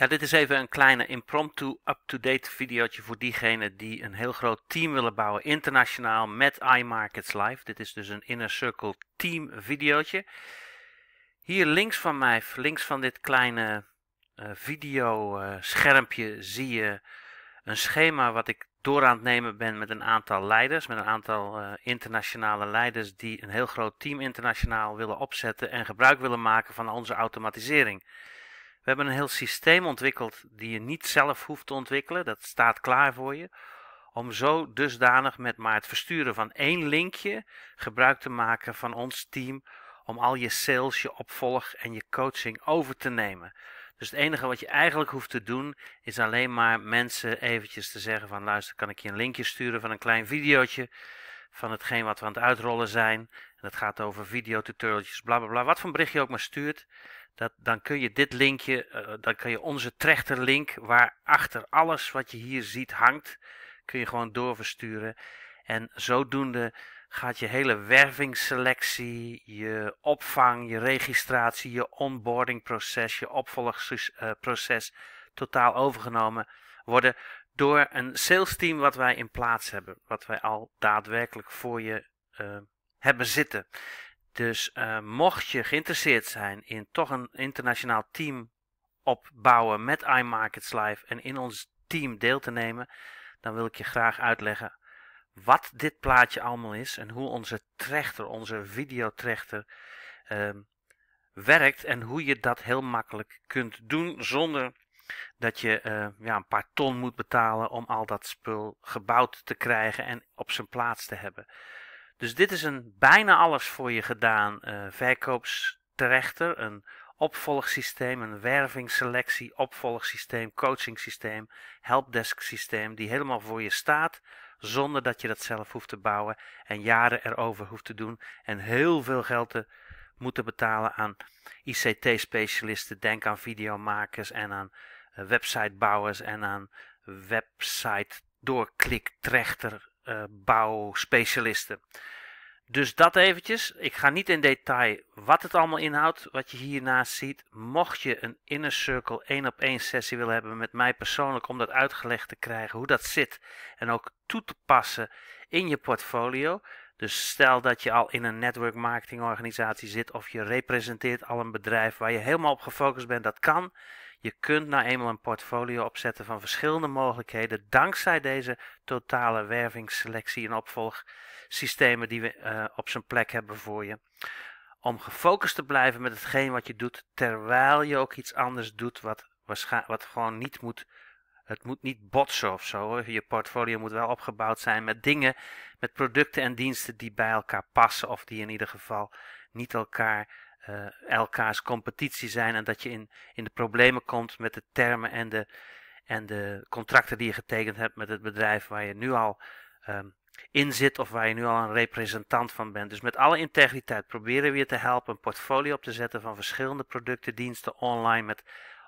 Ja, dit is even een kleine impromptu up-to-date videootje voor diegenen die een heel groot team willen bouwen internationaal met iMarkets Live. Dit is dus een Inner Circle team videootje. Hier links van mij, links van dit kleine uh, video videoschermpje eh, zie je een schema wat ik door aan het nemen ben met een aantal leiders, met een aantal eh, internationale leiders die een heel groot team internationaal willen opzetten en gebruik willen maken van onze automatisering. We hebben een heel systeem ontwikkeld die je niet zelf hoeft te ontwikkelen. Dat staat klaar voor je. Om zo dusdanig met maar het versturen van één linkje gebruik te maken van ons team. Om al je sales, je opvolg en je coaching over te nemen. Dus het enige wat je eigenlijk hoeft te doen is alleen maar mensen eventjes te zeggen van luister kan ik je een linkje sturen van een klein videootje van hetgeen wat we aan het uitrollen zijn. En dat gaat over videotutorialtjes, bla bla bla. Wat voor bericht je ook maar stuurt. Dat, dan kun je dit linkje, eh, dan kun je onze trechterlink, waar achter alles wat je hier ziet hangt, kun je gewoon doorversturen. En zodoende gaat je hele wervingsselectie, je opvang, je registratie, je onboardingproces, je opvolgproces eh, totaal overgenomen worden door een salesteam wat wij in plaats hebben. Wat wij al daadwerkelijk voor je eh, hebben zitten. Dus eh, mocht je geïnteresseerd zijn in toch een internationaal team opbouwen met iMarkets Live en in ons team deel te nemen, dan wil ik je graag uitleggen wat dit plaatje allemaal is en hoe onze trechter, onze videotrechter, uh, werkt en hoe je dat heel makkelijk kunt doen zonder dat je eh, ja, een paar ton moet betalen om al dat spul gebouwd te krijgen en op zijn plaats te hebben. Dus dit is een bijna alles voor je gedaan uh, eh, verkoopsterechter, een opvolgsysteem, een wervingsselectie, opvolgsysteem, coachingsysteem, systeem die helemaal voor je staat, zonder dat je dat zelf hoeft te bouwen en jaren erover hoeft te doen en heel veel geld te moeten betalen aan ICT-specialisten. Denk aan videomakers en aan eh, websitebouwers en aan website doorkliktrechter eh, bouwspecialisten. Dus dat eventjes. Ik ga niet in detail wat het allemaal inhoudt, wat je hiernaast ziet. Mocht je een Inner Circle 1 op 1 sessie willen hebben met mij persoonlijk om dat uitgelegd te krijgen hoe dat zit en ook toe te passen in je portfolio. Dus stel dat je al in een network marketing organisatie zit of je representeert al een bedrijf waar je helemaal op gefocust bent, dat kan. Je kunt nou eenmaal een portfolio opzetten van verschillende mogelijkheden dankzij deze totale wervingsselectie en opvolgsystemen die we eh, op zijn plek hebben voor je. Om gefocust te blijven met hetgeen wat je doet, terwijl je ook iets anders doet wat, wat gewoon niet moet het moet niet botsen of zo. Je portfolio moet wel opgebouwd zijn met dingen, met producten en diensten die bij elkaar passen. Of die in ieder geval niet elkaar eh, elkaars competitie zijn en dat je in, in de problemen komt met de termen en de, en de contracten die je getekend hebt met het bedrijf waar je nu al ehm, in zit of waar je nu al een representant van bent. Dus met alle integriteit proberen we je te helpen een portfolio op te zetten van verschillende producten, diensten online met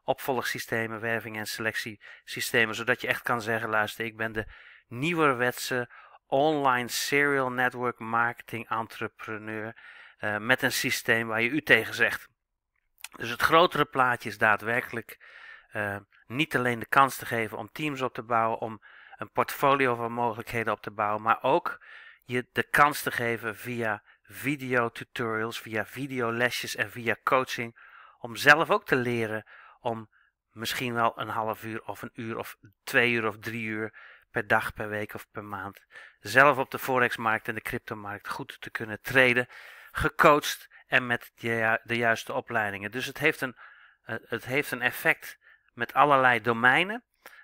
opvolgsystemen, werving en selectiesystemen, zodat je echt kan zeggen, luister, ik ben de nieuwerwetse online serial network marketing entrepreneur eh, met een systeem waar je u tegen zegt. Dus het grotere plaatje is daadwerkelijk eh, niet alleen de kans te geven om teams op te bouwen, om een portfolio van mogelijkheden op te bouwen, maar ook je de kans te geven via videotutorials, via videolesjes en via coaching, om zelf ook te leren om misschien wel een half uur of een uur of twee uur of drie uur per dag, per week of per maand zelf op de forexmarkt en de cryptomarkt goed te kunnen treden gecoacht en met de, juiste opleidingen. Dus het heeft, een, eh, het heeft een effect met allerlei domeinen.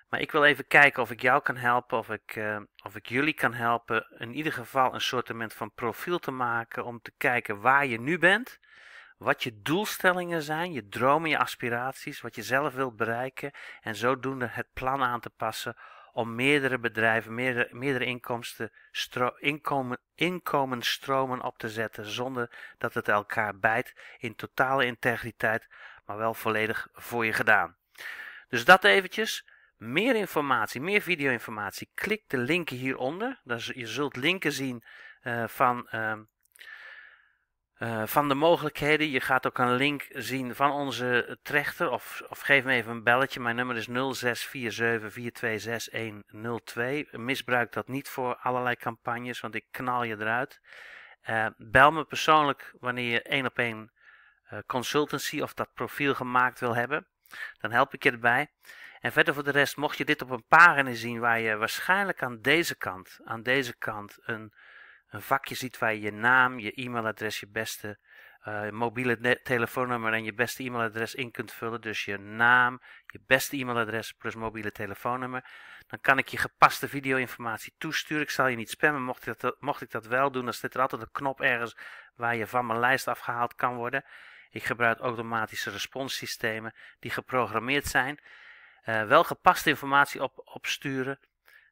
Maar ik wil even kijken of ik jou kan helpen, of ik, eh, of ik jullie kan helpen. In ieder geval een soortement van profiel te maken om te kijken waar je nu bent. Wat je doelstellingen zijn, je dromen, je aspiraties, wat je zelf wilt bereiken. En zodoende het plan aan te passen om meerdere bedrijven, meerdere, meerdere inkomsten, stro, inkomensstromen op te zetten zonder dat het elkaar bijt in totale integriteit, maar wel volledig voor je gedaan. Dus dat eventjes. Meer informatie, meer video-informatie, klik de linken hieronder. Dus je zult linken zien eh, van ehm, eh, van de mogelijkheden. Je gaat ook een link zien van onze trechter. Of, of geef me even een belletje. Mijn nummer is 0647426102. Misbruik dat niet voor allerlei campagnes, want ik knal je eruit. Eh, bel me persoonlijk wanneer je één op één eh, consultancy of dat profiel gemaakt wil hebben. Dan help ik je erbij. En verder voor de rest, mocht je dit op een pagina zien waar je waarschijnlijk aan deze kant, aan deze kant een een vakje ziet waar je je naam, je e-mailadres, je beste eh, mobiele telefoonnummer en je beste e-mailadres in kunt vullen. Dus je naam, je beste e-mailadres plus mobiele telefoonnummer. Dan kan ik je gepaste video-informatie toesturen. Ik zal je niet spammen. Mocht ik, dat, mocht ik dat wel doen, dan zit er altijd een knop ergens waar je van mijn lijst afgehaald kan worden. Ik gebruik automatische responssystemen die geprogrammeerd zijn. Eh, wel gepaste informatie op, opsturen.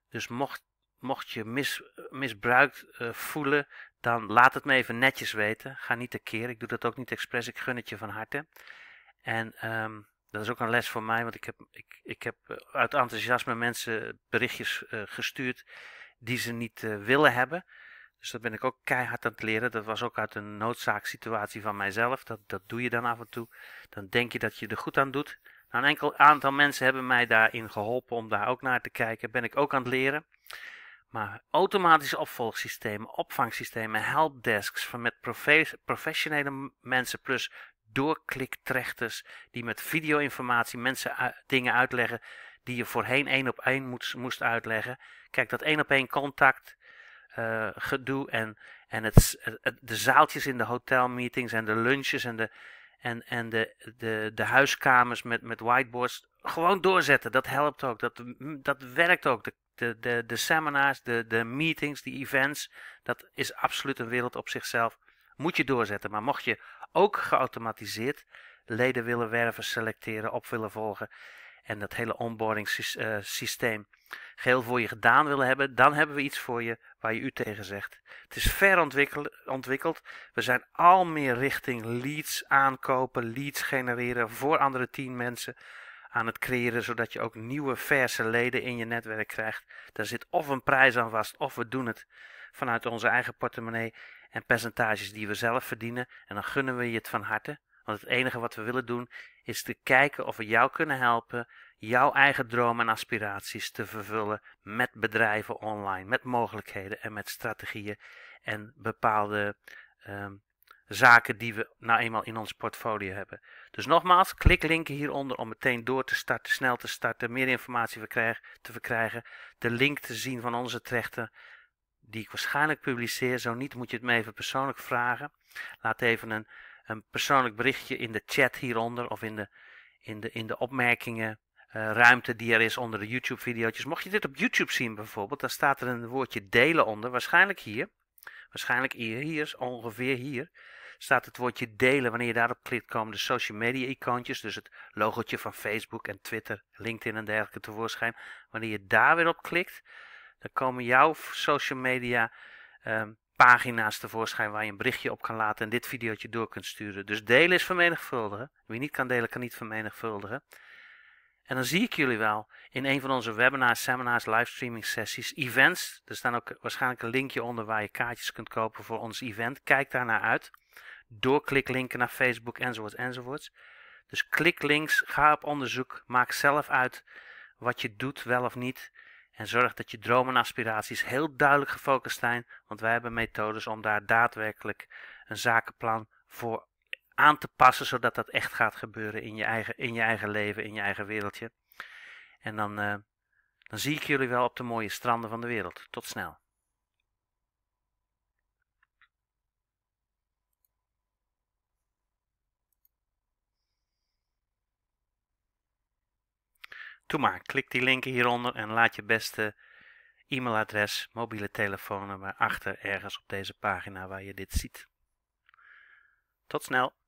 Dus mocht mocht je mis, misbruikt eh, voelen, dan laat het me even netjes weten. Ga niet tekeer. Ik doe dat ook niet expres. Ik gun het je van harte. En ehm, dat is ook een les voor mij, want ik heb, ik, ik heb eh, uit enthousiasme mensen berichtjes eh, gestuurd die ze niet willen hebben. Dus dat ben ik ook keihard aan het leren. Dat was ook uit een noodzaaksituatie van mijzelf. Dat, dat doe je dan af en toe. Dan denk je dat je er goed aan doet. Nou, een enkel aantal mensen hebben mij daarin geholpen om daar ook naar te kijken. Ben ik ook aan het leren. Maar automatische opvolgsystemen, opvangsystemen, helpdesks van met professionele mensen plus doorkliktrechters die met videoinformatie mensen dingen uitleggen die je voorheen één op één moest, moest uitleggen. Kijk, dat één op één contact eh, gedoe en, en het, de zaaltjes in de hotelmeetings en de lunches en de, en, en de, de, de huiskamers met, met whiteboards. Gewoon doorzetten, dat helpt ook. Dat, dat werkt ook de, de, de seminars, de, de meetings, de events, dat is absoluut een wereld op zichzelf. Moet je doorzetten. Maar mocht je ook geautomatiseerd leden willen werven, selecteren, op willen volgen en dat hele onboarding eh, systeem geheel voor je gedaan willen hebben, dan hebben we iets voor je waar je u tegen zegt. Het is ver ontwikkeld. We zijn al meer richting leads aankopen, leads genereren voor andere mensen aan het creëren, zodat je ook nieuwe verse leden in je netwerk krijgt. Daar zit of een prijs aan vast, of we doen het vanuit onze eigen portemonnee en percentages die we zelf verdienen. En dan gunnen we je het van harte. Want het enige wat we willen doen is te kijken of we jou kunnen helpen jouw eigen dromen en aspiraties te vervullen met bedrijven online, met mogelijkheden en met strategieën en bepaalde ehm, zaken die we nou eenmaal in ons portfolio hebben. Dus nogmaals, klik linken hieronder om meteen door te starten, snel te starten, meer informatie te verkrijgen, de link te zien van onze trechter die ik waarschijnlijk publiceer. Zo niet moet je het me even persoonlijk vragen. Laat even een, een persoonlijk berichtje in de chat hieronder of in de, in de, in de opmerkingen eh, ruimte die er is onder de YouTube-video's. Mocht je dit op YouTube zien bijvoorbeeld, dan staat er een woordje delen onder, waarschijnlijk hier. Waarschijnlijk hier, hier, ongeveer hier staat het woordje delen. Wanneer je daarop klikt komen de social media icoontjes, dus het logotje van Facebook en Twitter, LinkedIn en dergelijke tevoorschijn. Wanneer je daar weer op klikt, dan komen jouw social media um, pagina's tevoorschijn waar je een berichtje op kan laten en dit videootje door kunt sturen. Dus delen is vermenigvuldigen. Wie niet kan delen, kan niet vermenigvuldigen. En dan zie ik jullie wel in een van onze webinars, seminars, livestreaming sessies, events. Er staan ook waarschijnlijk een linkje onder waar je kaartjes kunt kopen voor ons event. Kijk daar naar uit doorkliklinken naar Facebook enzovoorts enzovoorts. Dus klik links, ga op onderzoek, maak zelf uit wat je doet, wel of niet. En zorg dat je dromen en aspiraties heel duidelijk gefocust zijn, want wij hebben methodes om daar daadwerkelijk een zakenplan voor aan te passen, zodat dat echt gaat gebeuren in je eigen, in je eigen leven, in je eigen wereldje. En dan, eh, dan zie ik jullie wel op de mooie stranden van de wereld. Tot snel. Doe maar, klik die link hieronder en laat je beste e-mailadres, mobiele telefoonnummer achter ergens op deze pagina waar je dit ziet. Tot snel!